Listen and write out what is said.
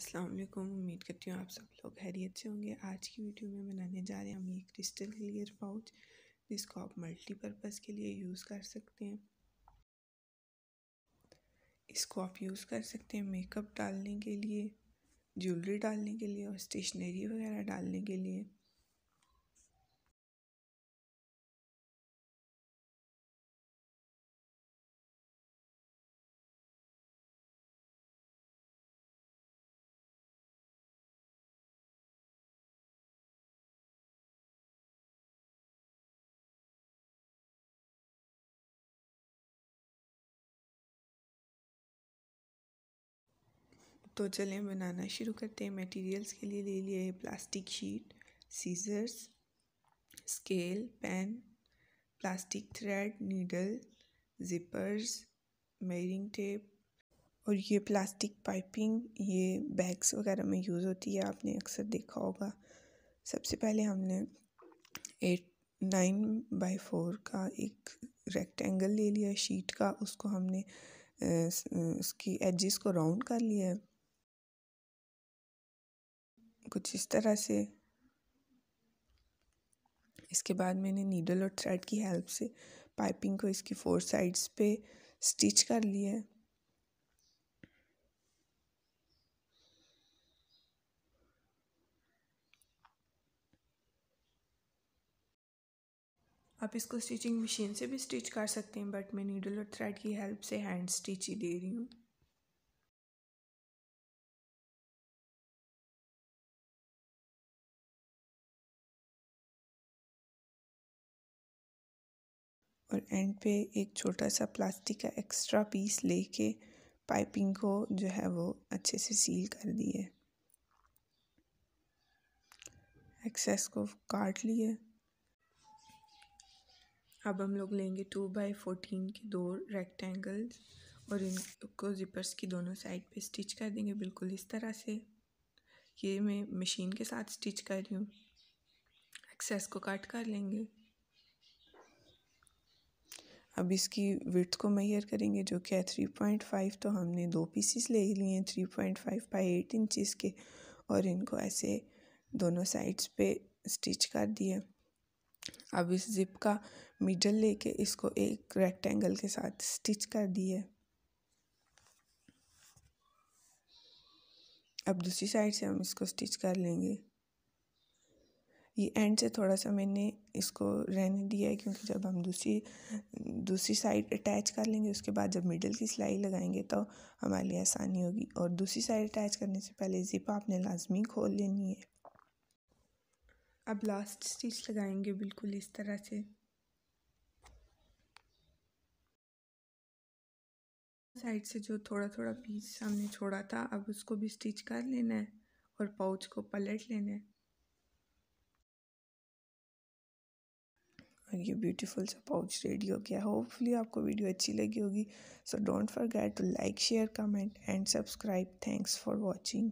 अस्सलाम वालेकुम उम्मीद करती हूँ आप सब लोग खैरियत से होंगे आज की वीडियो में बनाने जा रहे हैं हम ये क्रिस्टल क्लियर पाउच जिसको आप मल्टीपर्पज़ के लिए यूज़ कर सकते हैं इसको आप यूज़ कर सकते हैं मेकअप डालने के लिए ज्वेलरी डालने के लिए और स्टेशनरी वगैरह डालने के लिए तो चलें बनाना शुरू करते हैं मटेरियल्स के लिए ले लिया है plastic sheet scissors scale pen plastic thread needle zippers measuring tape और ये प्लास्टिक पाइपिंग ये बैग्स वगैरह में यूज़ होती है आपने अक्सर देखा होगा सबसे पहले हमने एट नाइन बाई फोर का एक रेक्टेंगल ले लिया शीट का उसको हमने उसकी एजिस को राउंड कर लिया है कुछ इस तरह से इसके बाद मैंने नीडल और थ्रेड की हेल्प से पाइपिंग को इसकी फोर साइड्स पे स्टिच कर लिया है आप इसको स्टिचिंग मशीन से भी स्टिच कर सकते हैं बट मैं नीडल और थ्रेड की हेल्प से हैंड स्टिच ही दे रही हूँ और एंड पे एक छोटा सा प्लास्टिक का एक्स्ट्रा पीस लेके पाइपिंग को जो है वो अच्छे से सील कर दिए एक्सेस को काट लिए अब हम लोग लेंगे टू बाई फोर्टीन के दो रेक्टेंगल्स और इनको जिपर्स की दोनों साइड पे स्टिच कर देंगे बिल्कुल इस तरह से ये मैं मशीन के साथ स्टिच कर रही हूँ एक्सेस को काट कर लेंगे अब इसकी विथ को मैयर करेंगे जो क्या है थ्री पॉइंट फाइव तो हमने दो पीसीस ले लिए हैं three point five by eight inches के और इनको ऐसे दोनों साइड्स पे स्टिच कर दिए अब इस जिप का मिडल लेके इसको एक रेक्टेंगल के साथ स्टिच कर दिए अब दूसरी साइड से हम इसको स्टिच कर लेंगे ये एंड से थोड़ा सा मैंने इसको रहने दिया है क्योंकि जब हम दूसरी दूसरी साइड अटैच कर लेंगे उसके बाद जब मिडल की सिलाई लगाएंगे तो हमारे लिए आसानी होगी और दूसरी साइड अटैच करने से पहले ज़िप आपने लाजमी खोल लेनी है अब लास्ट स्टिच लगाएंगे बिल्कुल इस तरह से साइड से जो थोड़ा थोड़ा पीस हमने छोड़ा था अब उसको भी स्टिच कर लेना है और पाउच को पलट लेना है और ये ब्यूटीफुल सा पाउच रेडी हो गया होपफुली आपको वीडियो अच्छी लगी होगी so don't forget to like share comment and subscribe thanks for watching